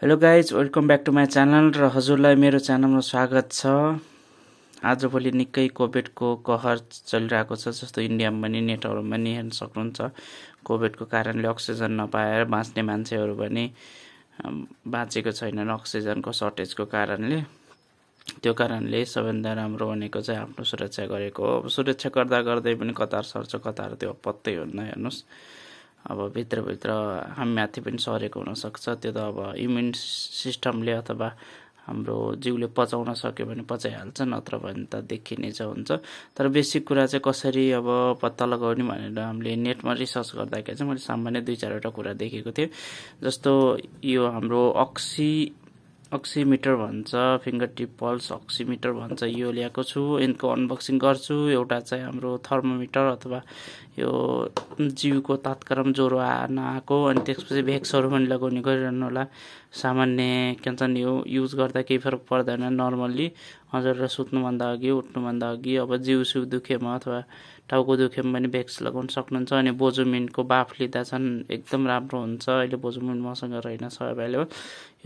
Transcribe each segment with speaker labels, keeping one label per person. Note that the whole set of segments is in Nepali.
Speaker 1: hello guys welcome back to my channel र हजुरलाई मेरो च्यानलमा स्वागत छ आजभोलि निकै कोभिडको कहर चलिरहेको छ जस्तो इन्डियामा पनि नेटहरूमा पनि हेर्न सक्नुहुन्छ कोभिडको कारणले अक्सिजन नपाएर बाँच्ने मान्छेहरू पनि बाँचेको छैनन् अक्सिजनको सर्टेजको कारणले त्यो कारणले सबैभन्दा राम्रो भनेको चाहिँ आफ्नो सुरक्षा गरेको हो अब सुरक्षा गर्दा गर्दै पनि कतार सर्छ कतार त्यो पत्तै हुन्न हेर्नुहोस् अब भित्रभित्र हामी माथि पनि सरेको हुनसक्छ त्यो त अब इम्युन सिस्टमले अथवा हाम्रो जिउले पचाउन सक्यो भने पचाइहाल्छ नत्र भने त देखिने चाहिँ हुन्छ तर बेसिक कुरा चाहिँ कसरी अब पत्ता लगाउने भनेर हामीले नेटमा रिसर्च गर्दाखेरि चाहिँ मैले सामान्य दुई चारवटा कुरा देखेको थिएँ जस्तो यो हाम्रो अक्सी अक्सिमिटर भन्छ फिङ्गर टिप पल्स अक्सिमिटर भन्छ यो ल्याएको छु यिनको अनबक्सिङ गर्छु एउटा चाहिँ हाम्रो थर्मोमिटर अथवा यो जिउको तात्क्रम ज्वरो आ नआएको अनि त्यसपछि भ्याक्सहरू पनि लगाउने गरिरहनु होला सामान्य के भन्छन् यो युज गर्दा केही फरक पर्दैन नर्मल्ली हजुर र सुत्नुभन्दा अघि उठ्नुभन्दा अघि अब जिउ सिउ दुखेमा अथवा टाउको दुखेमा पनि भ्याक्स लगाउन सक्नुहुन्छ अनि बोजुमिनको बाफ लिँदा छन् एकदम राम्रो हुन्छ अहिले बोजुमिन मसँग रहेन सबैले एभाइलेबल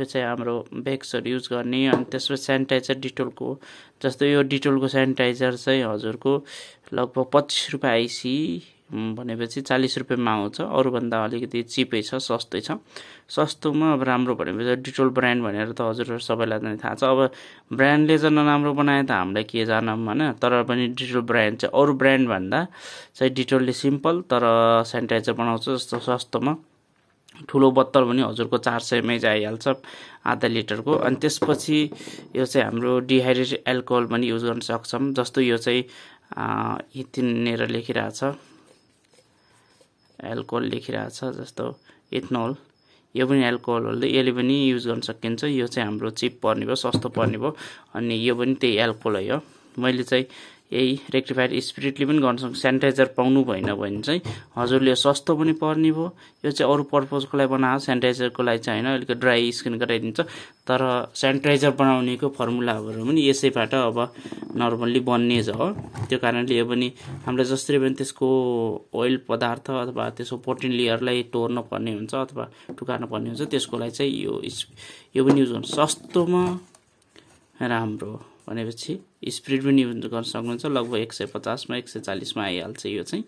Speaker 1: यो चाहिँ हाम्रो भेक्सहरू युज गर्ने अनि त्यसपछि सेनिटाइजर डिटोलको जस्तो यो डिटोलको सेनिटाइजर चाहिँ हजुरको लगभग पच्चिस रुपियाँ आइसी भनेपछि चालिस रुपियाँमा आउँछ अरूभन्दा अलिकति चिपै छ सस्तै छ सस्तोमा अब राम्रो भनेपछि डिटोल ब्रान्ड भनेर त हजुरहरू सबैलाई नै थाहा छ अब ब्रान्डले चाहिँ राम्रो बनायो त हामीलाई के जानौँ होइन तर पनि डिटोल ब्रान्ड चाहिँ अरू ब्रान्डभन्दा चाहिँ डिटोलले सिम्पल तर सेनिटाइजर बनाउँछ जस्तो सस्तोमा ठुलो बत्तर भने हजुरको चार सयमै जाइहाल्छ आधा लिटरको अनि त्यसपछि यो चाहिँ हाम्रो डिहाइड्रेटेड एल्कोहल पनि युज गर्न सक्छौँ जस्तो यो चाहिँ इथिनेर लेखिरहेछ एल्कोहल लेखिरहेछ जस्तो इथनोल यो पनि एल्कोहल हो यसले पनि युज गर्न सकिन्छ यो चाहिँ हाम्रो चिप पर्ने भयो सस्तो पर्ने भयो अनि यो पनि त्यही एल्कोहल हो मैले चाहिँ यही रेक्टिफाइड स्पिरिटले पनि गर्न सक्छ सेनिटाइजर पाउनु भएन भने चाहिँ हजुरले सस्तो पनि पर्ने भयो यो चाहिँ अरू पर्पजको लागि बनाएको सेनिटाइजरको लागि चाहिँ होइन अलिक ड्राई स्किन गराइदिन्छ तर सेनिटाइजर बनाउनेको फर्मुलाहरू पनि यसैबाट अब नर्मल्ली बन्ने छ हो त्यो कारणले यो पनि हामीले जसरी पनि त्यसको ओइल पदार्थ अथवा त्यसको प्रोटिन लेयरलाई तोर्न पर्ने हुन्छ अथवा टुकार्न पर्ने हुन्छ त्यसको लागि चाहिँ यो यो पनि युज गर्नु सस्तोमा राम्रो भनेपछि स्प्रिड पनि युज गर्न सक्नुहुन्छ लगभग एक सय पचासमा एक सय चालिसमा आइहाल्छ यो चाहिँ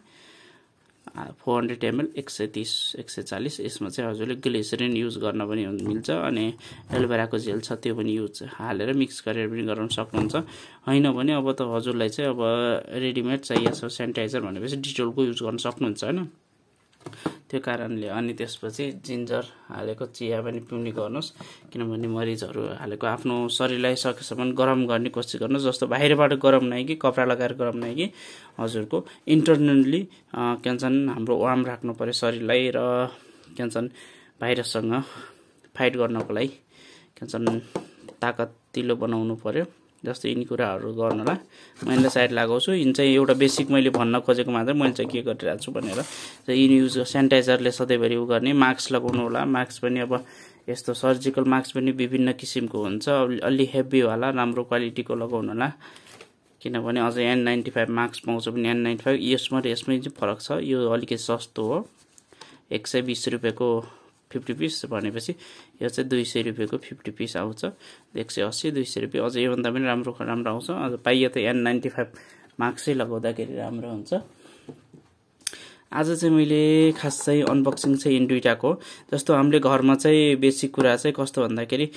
Speaker 1: फोर हन्ड्रेड एमएल एक सय तिस एक सय चालिस यसमा चाहिँ हजुरले ग्लिसरिन युज गर्न पनि मिल्छ अनि एलोभेराको जेल छ त्यो पनि युज हालेर मिक्स गरेर पनि गराउन सक्नुहुन्छ होइन भने अब त हजुरलाई चाहिँ अब रेडिमेड चाहिएको छ सेनिटाइजर भनेपछि डिटोलको युज गर्न सक्नुहुन्छ होइन त्यो कारणले अनि त्यसपछि जिन्जर हालेको चिया पनि पिउने गर्नुहोस् किनभने मरिचहरू हालेको आफ्नो शरीरलाई सकेसम्म गरम गर्ने कोसिस गर्नुहोस् जस्तो बाहिरबाट गरम नै कि कपडा लगाएर गरम नै कि हजुरको के भन्छन् हाम्रो वार्म राख्नु पऱ्यो शरीरलाई र के भन्छन् भाइरससँग फाइट गर्नको लागि के भन्छन् ताकतिलो बनाउनु पऱ्यो जस्तै यिनी कुराहरू गर्नलाई मैले साइड लगाउँछु यिन चाहिँ एउटा बेसिक मैले भन्न खोजेको मात्र मैले चाहिँ के गरिरहेको छु भनेर यिनी युज सेनिटाइजरले सधैँभरि उ गर्ने मास्क लगाउनु होला मास्क पनि अब यस्तो सर्जिकल मास्क पनि विभिन्न किसिमको हुन्छ अलि हेभी होला राम्रो क्वालिटीको लगाउनु होला किनभने अझै एन नाइन्टी फाइभ मार्क्स पाउँछ भने एन नाइन्टी फाइभ यसमा र यसमै चाहिँ फरक छ यो अलिकति सस्तो हो एक सय बिस रुपियाँको फिफ्टी पिस भनेपछि यो चाहिँ दुई सय रुपियाँको फिफ्टी पिस आउँछ एक सय अस्सी दुई सय रुपियाँ अझ योभन्दा पनि राम्रो राम्रो आउँछ अझ पाइयो त एन नाइन्टी फाइभ मार्क्सै लगाउँदाखेरि राम्रो हुन्छ आज चाहिँ मैले खास चाहिँ अनबक्सिङ चाहिँ इन दुइटाको जस्तो हामीले घरमा चाहिँ बेसिक कुरा चाहिँ कस्तो भन्दाखेरि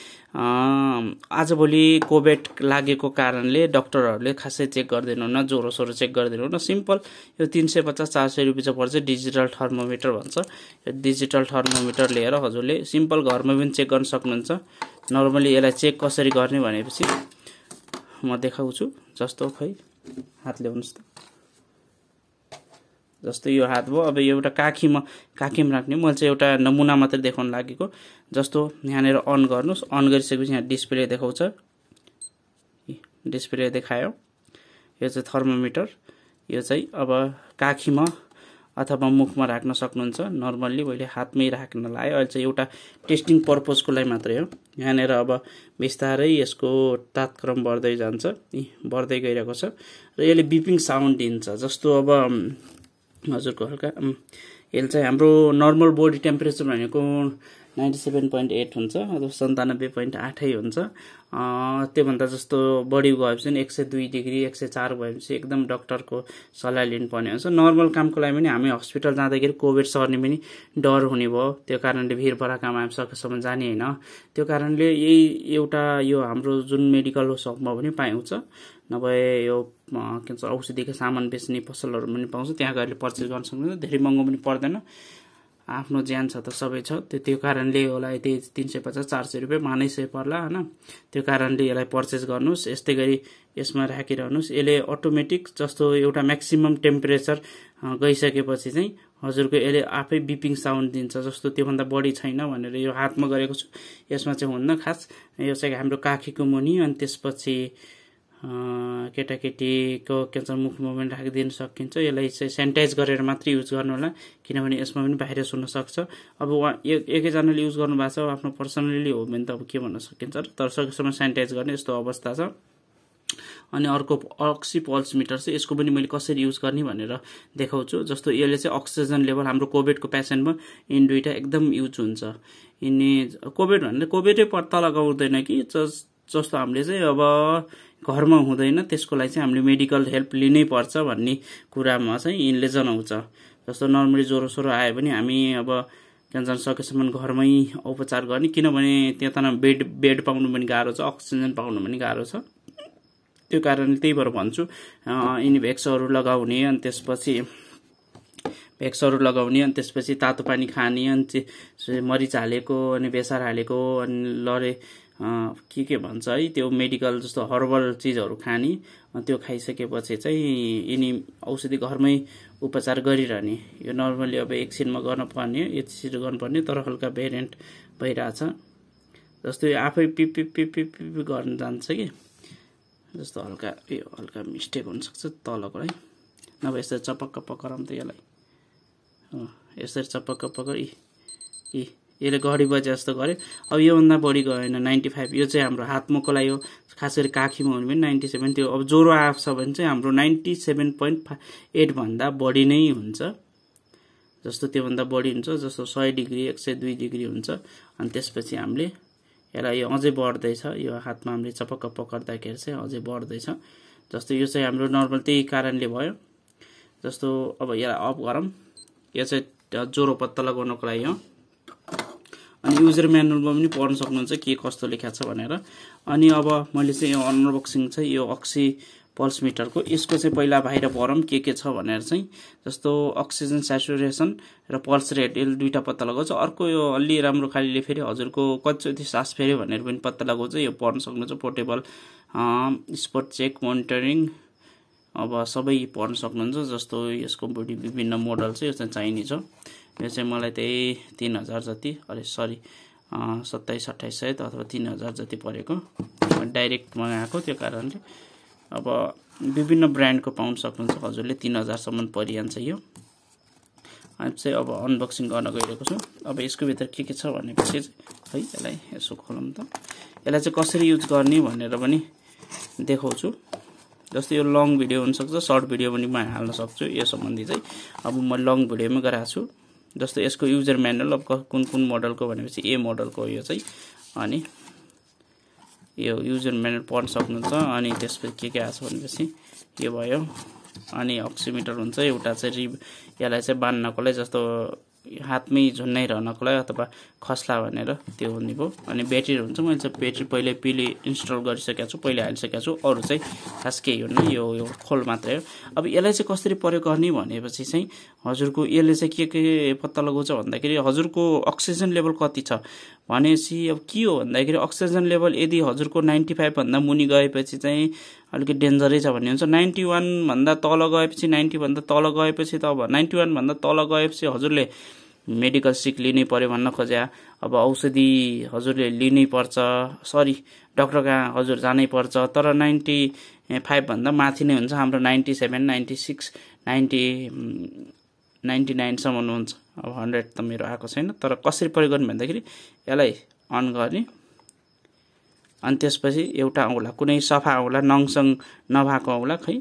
Speaker 1: आजभोलि कोभिड लागेको कारणले डक्टरहरूले खासै चेक गरिदिनुहुन्न सोरो चेक गरिदिनुहुन्न सिम्पल यो तिन सय पचास चार सय रुपियाँ पर्छ डिजिटल थर्मोमिटर भन्छ यो डिजिटल थर्मोमिटर लिएर हजुरले सिम्पल घरमा पनि चेक गर्न सक्नुहुन्छ नर्मली यसलाई चेक कसरी गर्ने भनेपछि म देखाउँछु जस्तो खै हात ल्याउनुहोस् त जस्तै यो हात भयो अब एउटा काखीमा काखीमा राख्ने मैले चाहिँ एउटा नमुना मात्रै देखाउन लागेको जस्तो यहाँनिर अन गर्नुहोस् अन गरिसकेपछि यहाँ डिस्प्ले देखाउँछ डिस्प्ले देखायो यो चाहिँ थर्मोमिटर यो चाहिँ अब काखीमा अथवा मुखमा राख्न सक्नुहुन्छ नर्मल्ली मैले हातमै राख्न लाएँ अहिले चाहिँ एउटा टेस्टिङ पर्पोजको लागि मात्रै हो यहाँनिर अब बिस्तारै यसको तातक्रम बढ्दै जान्छ बढ्दै गइरहेको छ र यसले बिपिङ साउन्ड दिन्छ जस्तो अब हजुरको हल्का यसले चाहिँ हाम्रो नर्मल बडी टेम्परेचर भनेको नाइन्टी सेभेन पोइन्ट एट हुन्छ अथवा सन्तानब्बे पोइन्ट आठै हुन्छ त्योभन्दा जस्तो बढी गएपछि एक सय दुई डिग्री एक सय चार भएपछि एकदम डक्टरको सल्लाह लिनुपर्ने हुन्छ नर्मल कामको लागि पनि हामी हस्पिटल जाँदाखेरि कोभिड सर्ने पनि डर हुने भयो त्यो कारणले काम हामी सकेसम्म जाने होइन त्यो कारणले यही एउटा यो हाम्रो जुन मेडिकल सपमा पनि पाइन्छ नभए यो के भन्छ औषधिको सामान बेच्ने पसलहरू पनि पाउँछ त्यहाँ गएर पर्चेस गर्न सक्नुहुन्छ धेरै महँगो पनि पर्दैन आफ्नो ज्यान छ त सबै छ त्यो त्यो कारणले होला त्यही तिन सय पचास चार सय रुपियाँ मानै सय पर्ला होइन त्यो कारणले यसलाई पर्चेस गर्नुहोस् यस्तै गरी यसमा राखिरहनुहोस् यसले अटोमेटिक जस्तो एउटा म्याक्सिमम् टेम्परेचर गइसकेपछि चाहिँ हजुरको यसले आफै बिपिङ साउन्ड दिन्छ जस्तो त्योभन्दा बढी छैन भनेर यो हातमा गरेको छु यसमा चाहिँ हुन्न खास यो चाहिँ हाम्रो काखीको मुनि अनि त्यसपछि केटाकेटीको क्यान्सर मुख मुभमेन्ट राखिदिन सकिन्छ यसलाई चाहिँ सेनिटाइज गरेर मात्रै युज गर्नु होला किनभने यसमा पनि भाइरस हुनसक्छ अब उहाँ एक एकैजनाले युज गर्नुभएको छ आफ्नो पर्सनली हो भने त अब के भन्न सकिन्छ तर सकेसम्म सेनिटाइज गर्ने यस्तो अवस्था छ अनि अर्को अक्सी पल्स मिटर चाहिँ यसको पनि मैले कसरी युज गर्ने भनेर देखाउँछु जस्तो यसले चाहिँ अक्सिजन लेभल हाम्रो कोभिडको पेसेन्टमा इन दुइटा एकदम युज हुन्छ यिनी कोभिड भन्दा कोभिडै पत्ता लगाउँदैन कि जस जस्तो हामीले चाहिँ अब घरमा हुँदैन त्यसको लागि चाहिँ हामीले मेडिकल हेल्प लिनै पर्छ भन्ने कुरामा चाहिँ यिनले जनाउँछ जस्तो नर्मली ज्वरो स्वरो आयो भने हामी अब त्यहाँ जान सकेसम्म घरमै उपचार गर्ने किनभने त्यहाँ त बेड बेड पाउनु पनि गाह्रो छ अक्सिजन पाउनु पनि गाह्रो छ त्यो कारणले त्यही भएर भन्छु यिनी भेक्सहरू लगाउने अनि त्यसपछि भ्याक्सहरू लगाउने अनि त्यसपछि तातो पानी खाने अनि मरिच हालेको अनि बेसार हालेको अनि लरे के के भन्छ है त्यो मेडिकल जस्तो हर्बल चिजहरू खाने त्यो खाइसकेपछि चाहिँ यिनी औषधि घरमै उपचार गरिरहने यो नर्मली अब एकछिनमा गर्नुपर्ने एकछिन गर्नुपर्ने तर हल्का भेरिएन्ट भइरहेछ जस्तो आफै पिप पिप पिपी गर्न जान्छ कि जस्तो हल्का यो हल्का मिस्टेक हुनसक्छ तलको है नभए यसरी चपक्क पकरौँ त यसलाई यसरी चपक्क पकर यी यसले घडी बजे जस्तो गर्यो अब योभन्दा बढी गएन होइन नाइन्टी फाइभ यो चाहिँ हाम्रो हातमुखको लागि हो खास गरी काखीमा हुने पनि नाइन्टी सेभेन त्यो अब ज्वरो आएको छ भने चाहिँ हाम्रो नाइन्टी सेभेन पोइन्ट फाइभ एटभन्दा बढी नै हुन्छ जस्तो त्योभन्दा बढी हुन्छ जस्तो सय डिग्री एक सय दुई डिग्री हुन्छ अनि त्यसपछि हामीले यसलाई यो अझै बढ्दैछ यो हातमा हामीले चपक्क पकड्दाखेरि चाहिँ अझै बढ्दैछ जस्तो यो चाहिँ हाम्रो नर्मल त्यही कारणले भयो जस्तो अब यसलाई अफ गरौँ यो चाहिँ ज्वरो पत्ता लगाउनको लागि हो अनि युजर म्यानुअलमा पनि पढ्न सक्नुहुन्छ के कस्तो लेखाएको छ भनेर अनि अब मैले चाहिँ यो अनबक्सिङ छ यो अक्सी पल्स मिटरको यसको चाहिँ पहिला बाहिर भरौँ के के छ भनेर चाहिँ जस्तो अक्सिजन सेचुरेसन र पल्स रेट यसले दुइटा पत्ता लगाउँछ अर्को यो अलि राम्रो खालिले फेरि हजुरको कति सास फेऱ्यो भनेर पनि पत्ता लगाउँछ यो पढ्न सक्नुहुन्छ पोर्टेबल स्पोर्ट चेक मोनिटरिङ अब सबै पढ्न सक्नुहुन्छ जस्तो यसको बढी विभिन्न मोडल छ यो चाहिँ चाहिने छ यो चाहिँ मलाई त्यही तिन हजार जति अरे सरी सत्ताइस अट्ठाइस सय अथवा तिन हजार जति परेको डाइरेक्ट मगाएको त्यो कारणले अब विभिन्न ब्रान्डको पाउन सक्नुहुन्छ हजुरले तिन हजारसम्म परिहाल्छ यो चाहिँ अब अनबक्सिङ गर्न गइरहेको छु अब यसको भित्र के के छ भनेपछि है यसलाई यसो खोलौँ त यसलाई चाहिँ कसरी युज गर्ने भनेर पनि देखाउँछु जस्तै यो लङ भिडियो हुनसक्छ सर्ट भिडियो पनि म हाल्न सक्छु यो सम्बन्धी चाहिँ अब म लङ भिडियोमै गराएको छु जस्तो यसको युजर म्यानुअल अब कुन कुन मोडलको भनेपछि ए मोडलको यो चाहिँ अनि यो युजर म्यानुअल पढ्न सक्नुहुन्छ अनि त्यसपछि के के आएको छ भनेपछि यो भयो अनि अक्सिमिटर हुन्छ एउटा चाहिँ रिब यसलाई चाहिँ बाँध्नको लागि जस्तो हातमै झुन्नै रहनको लागि अथवा खस्ला भनेर त्यो हुने भयो अनि ब्याट्री हुन्छ मैले चाहिँ ब्याट्री पहिले पिले इन्स्टल गरिसकेको छु पहिले हालिसकेको छु अरू चाहिँ खास केही होइन यो यो खोल मात्रै हो अब यसलाई चाहिँ कसरी प्रयोग गर्ने भनेपछि चाहिँ हजुरको यसले चाहिँ के के पत्ता लगाउँछ भन्दाखेरि हजुरको अक्सिजन लेभल कति छ भनेपछि अब के हो भन्दाखेरि अक्सिजन लेभल यदि हजुरको नाइन्टी फाइभभन्दा मुनि गएपछि चाहिँ अलिकति डेन्जरै छ भन्ने हुन्छ नाइन्टी वानभन्दा तल गएपछि नाइन्टीभन्दा तल गएपछि त अब नाइन्टी वानभन्दा तल गएपछि हजुरले मेडिकल सिक लिनै पर्यो भन्न खोज्या अब औषधि हजुरले लिनै पर्छ सरी डक्टर कहाँ हजुर जानै पर्छ तर नाइन्टी फाइभभन्दा माथि नै हुन्छ हाम्रो ninety seven ninety six ninety ninety नाइनसम्म हुन्छ अब हन्ड्रेड त मेरो आएको छैन तर कसरी प्रयोग गर्ने भन्दाखेरि यसलाई अन गर्ने अनि त्यसपछि एउटा औँला कुनै सफा औँला नङसङ नभएको औँला खै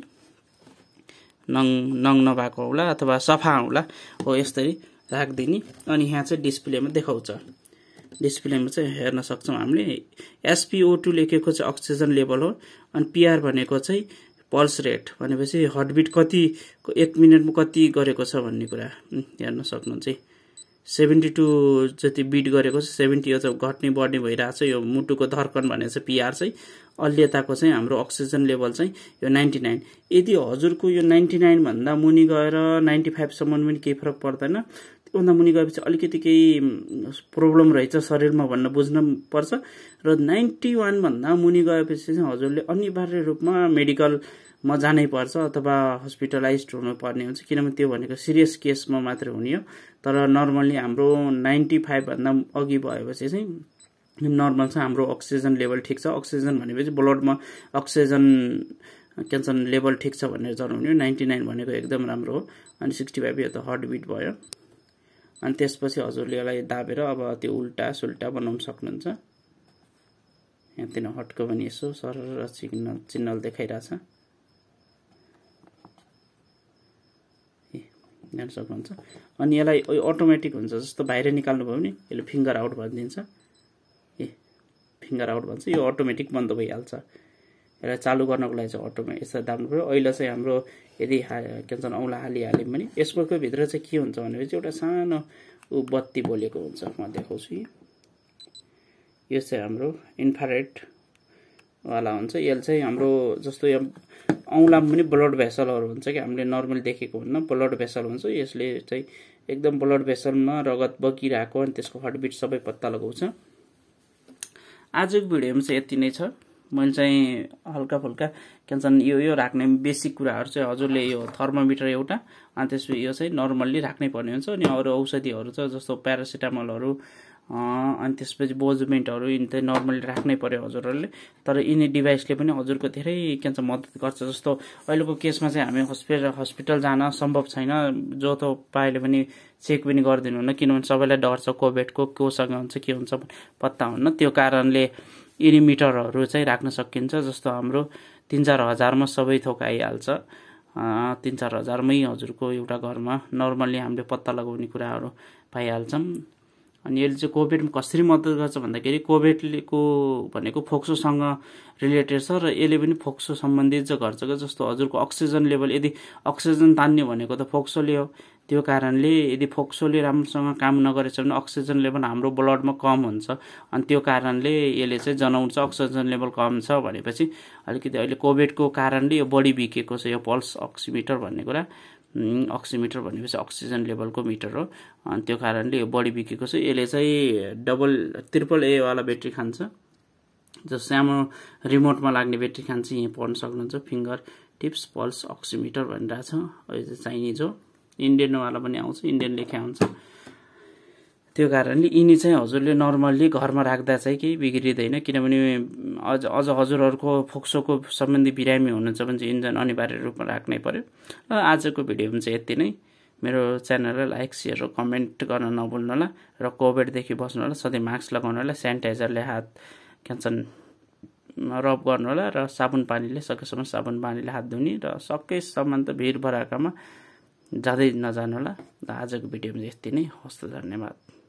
Speaker 1: नङ नङ नभएको औँला अथवा सफा औँला हो यसरी राखिदिने अनि यहाँ चाहिँ डिस्प्लेमा देखाउँछ डिस्प्लेमा चाहिँ हेर्न सक्छौँ हामीले एसपिओ टू लेखेको चाहिँ अक्सिजन लेभल हो अनि पिआर भनेको चाहिँ पल्स रेट भनेपछि हर्टबिट कति एक मिनटमा कति गरेको छ भन्ने कुरा हेर्न सक्नुहुन्छ सेभेन्टी टू जति बिट गरेको छ सेभेन्टी घट्ने बढ्ने भइरहेको छ यो मुटुको धर्कन भनेको चाहिँ पिआर चाहिँ अल्यताको चाहिँ हाम्रो अक्सिजन लेभल चाहिँ यो नाइन्टी नाइन यदि हजुरको यो नाइन्टी नाइनभन्दा मुनि गएर नाइन्टी फाइभसम्म पनि केही फरक पर्दैन त्योभन्दा मुनि गएपछि अलिकति केही प्रब्लम रहेछ शरीरमा भन्न बुझ्न पर्छ र नाइन्टी वानभन्दा मुनि गएपछि चाहिँ हजुरले अनिवार्य रूपमा जानै पर्छ अथवा हस्पिटलाइज हुनुपर्ने हुन्छ किनभने त्यो भनेको सिरियस केसमा मात्र हुने हो तर नर्मल्ली हाम्रो नाइन्टी फाइभभन्दा अघि भएपछि चाहिँ नर्मल छ हाम्रो अक्सिजन लेभल ठिक छ अक्सिजन भनेपछि ब्लडमा अक्सिजन क्यान्सर लेभल ठिक छ भनेर जनाउने नाइन्टी नाइन भनेको एकदम राम्रो हो अनि सिक्सटी फाइभ यो त हर्टबिट भयो अनि त्यसपछि हजुरले यसलाई दाबेर अब त्यो उल्टा सुल्टा बनाउन सक्नुहुन्छ यहाँ यहाँतिर हटको पनि यसो सर र चिन्ह सिग्नल देखाइरहेछ जान सक्नुहुन्छ अनि यसलाई अटोमेटिक हुन्छ जस्तो बाहिर निकाल्नुभयो भने यसले फिङ्गर आउट भनिदिन्छ फिङ्गर आउट भन्छ यो अटोमेटिक बन्द भइहाल्छ यसलाई चालु गर्नको लागि चाहिँ अटोमे यसरी दाब्नु पऱ्यो अहिले चाहिँ हाम्रो यदि हा के भन्छ औँला हालिहाल्यौँ भने यसको भित्र चाहिँ के हुन्छ भनेपछि एउटा सानो ऊ बत्ती बोलेको हुन्छ म देखाउँछु यो चाहिँ हाम्रो वाला हुन्छ यसले चाहिँ हाम्रो जस्तो यो औँलामा पनि ब्लड भेसलहरू हुन्छ कि हामीले नर्मल देखेको हुन्न ब्लड भेसल हुन्छ यसले चाहिँ एकदम ब्लड भेसलमा रगत बगिरहेको अनि त्यसको हटबिट सबै पत्ता लगाउँछ आजको भिडियोमा चाहिँ यति नै छ मैले चाहिँ हल्का फुल्का के भन्छन् यो यो राख्ने बेसिक कुराहरू चाहिँ हजुरले यो थर्मोमिटर एउटा अनि त्यसपछि यो चाहिँ नर्मल्ली राख्नै पर्ने हुन्छ अनि अरू औषधिहरू छ जस्तो प्यारासिटामलहरू अनि त्यसपछि बोजुमेन्टहरू यिनी त नर्मली राख्नै पऱ्यो हजुरहरूले तर यिनी डिभाइसले पनि हजुरको धेरै के भन्छ मद्दत गर्छ जस्तो अहिलेको केसमा चाहिँ हामी हस्पिटल हस्पिटल जान सम्भव छैन जो त पाएले पनि चेक पनि गरिदिनु हुन्न किनभने सबैलाई डर छ कोभिडको कोसँग हुन्छ के हुन्छ पत्ता हुन्न त्यो कारणले यिनी मिटरहरू चाहिँ राख्न सकिन्छ जस्तो हाम्रो तिन चार हजारमा सबै थोक आइहाल्छ तिन चार हजारमै हजुरको एउटा घरमा नर्मल्ली हामीले पत्ता लगाउने कुराहरू पाइहाल्छौँ अनि यसले चाहिँ कोभिडमा कसरी मद्दत गर्छ भन्दाखेरि कोभिडको भनेको फोक्सोसँग रिलेटेड छ र यसले पनि फोक्सो सम्बन्धित चाहिँ गर्छ क्या जस्तो हजुरको अक्सिजन लेभल यदि अक्सिजन तान्ने भनेको त फोक्सोले हो त्यो कारणले यदि फोक्सोले राम्रोसँग काम नगरेछ भने अक्सिजन लेभल हाम्रो ब्लडमा कम हुन्छ अनि त्यो कारणले यसले चाहिँ जनाउँछ अक्सिजन लेभल कम छ भनेपछि अलिकति अहिले कोभिडको कारणले यो बढी बिकेको छ यो पल्स अक्सिमिटर भन्ने कुरा अक्सिमिटर भनेपछि अक्सिजन लेभलको मिटर हो अनि त्यो कारणले यो बढी बिकेको छ यसले चाहिँ डबल त्रिपल एवाला ब्याट्री खान्छ जो सानो रिमोटमा लाग्ने ब्याट्री खान्छ यहाँ पढ्न सक्नुहुन्छ फिङ्गर टिप्स पल्स अक्सिमिटर भनिरहेछ यो चाहिँ चाइनिज हो इन्डियनवाला पनि आउँछ इन्डियन लेखा आउँछ त्यो कारणले यिनी चाहिँ हजुरले नर्मल्ली घरमा राख्दा चाहिँ केही बिग्रिँदैन किनभने अझ अझ हजुरहरूको फोक्सोको सम्बन्धी बिरामी हुनुहुन्छ भने चाहिँ इन्जन अनिवार्य रूपमा राख्नै पर्यो र आजको भिडियोमा चाहिँ यति नै मेरो च्यानललाई लाइक सेयर र कमेन्ट गर्न नभुल्नुहोला र कोभिडदेखि बस्नुहोला सधैँ मास्क लगाउनुहोला सेनिटाइजरले हात क्यान्सन रब होला र साबुन पानीले सकेसम्म साबुन पानीले हात धुने र सकेसम्म त भिड भराकामा जाँदै होला र आजको भिडियोमा यति नै हस्त धन्यवाद